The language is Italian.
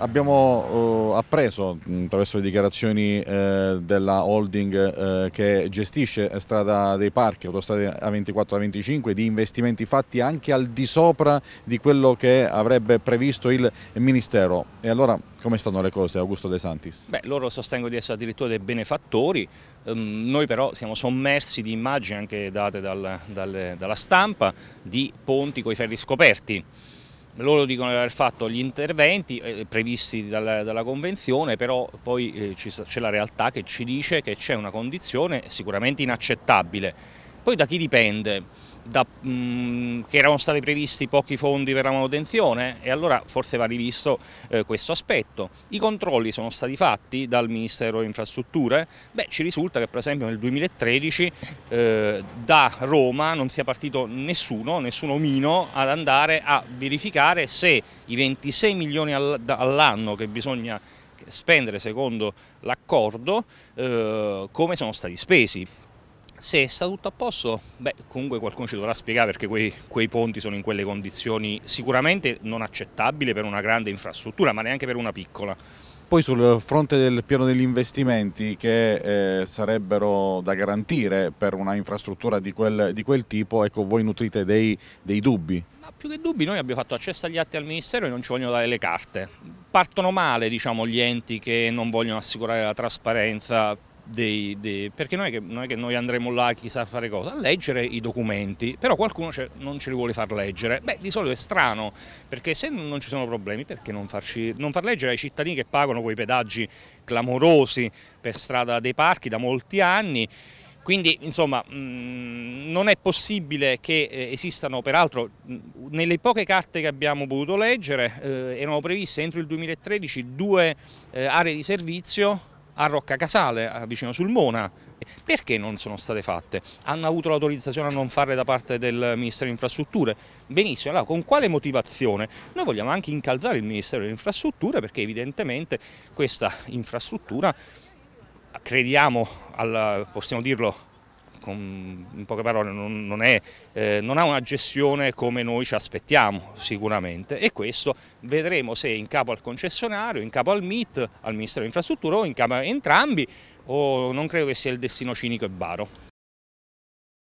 Abbiamo eh, appreso mm, attraverso le dichiarazioni eh, della holding eh, che gestisce Strada dei Parchi, Autostrade A24 A25, di investimenti fatti anche al di sopra di quello che avrebbe previsto il Ministero. E allora come stanno le cose, Augusto De Santis? Beh, loro sostengono di essere addirittura dei benefattori, ehm, noi però siamo sommersi di immagini anche date dal, dal, dalla stampa di ponti con i ferri scoperti loro dicono di aver fatto gli interventi eh, previsti dalla, dalla Convenzione, però poi eh, c'è la realtà che ci dice che c'è una condizione sicuramente inaccettabile poi da chi dipende? Da, mh, mm, che erano stati previsti pochi fondi per la manutenzione e allora forse va rivisto eh, questo aspetto. I controlli sono stati fatti dal Ministero delle Infrastrutture, beh ci risulta che per esempio nel 2013 eh, da Roma non sia partito nessuno, nessun omino ad andare a verificare se i 26 milioni all'anno che bisogna spendere secondo l'accordo eh, come sono stati spesi. Se sta tutto a posto, beh, comunque qualcuno ci dovrà spiegare perché quei, quei, ponti sono in quelle condizioni sicuramente non accettabili per una grande infrastruttura, ma neanche per una piccola. Poi sul fronte del piano degli investimenti che eh, sarebbero da garantire per una infrastruttura di quel, di quel tipo, ecco, voi nutrite dei, dei dubbi? Ma più che dubbi, noi abbiamo fatto accesso agli atti al Ministero e non ci vogliono dare le carte. Partono male diciamo, gli enti che non vogliono assicurare la trasparenza dei, dei, perché non è, che, non è, che, noi andremo là chissà fare cosa, a leggere i documenti, però qualcuno non ce li vuole far leggere. Beh, di solito è strano, perché se non ci sono problemi, perché non, farci, non far leggere ai cittadini che pagano quei pedaggi clamorosi per strada dei parchi da molti anni? Quindi insomma mm, non è possibile che eh, esistano, peraltro mm, nelle poche carte che abbiamo potuto leggere eh, erano previste entro il 2013 due eh, aree di servizio a Rocca Casale, vicino Sulmona. Perché non sono state fatte? Hanno avuto l'autorizzazione a non farle da parte del Ministero delle Infrastrutture? Benissimo, allora con quale motivazione? Noi vogliamo anche incalzare il Ministero delle Infrastrutture perché evidentemente questa infrastruttura crediamo, al, possiamo dirlo con, in poche parole non, non, è, eh, non, ha una gestione come noi ci aspettiamo sicuramente e questo vedremo se in capo al concessionario, in capo al MIT, al Ministero delle Infrastrutture o in capo a entrambi o non credo che sia il destino cinico e baro.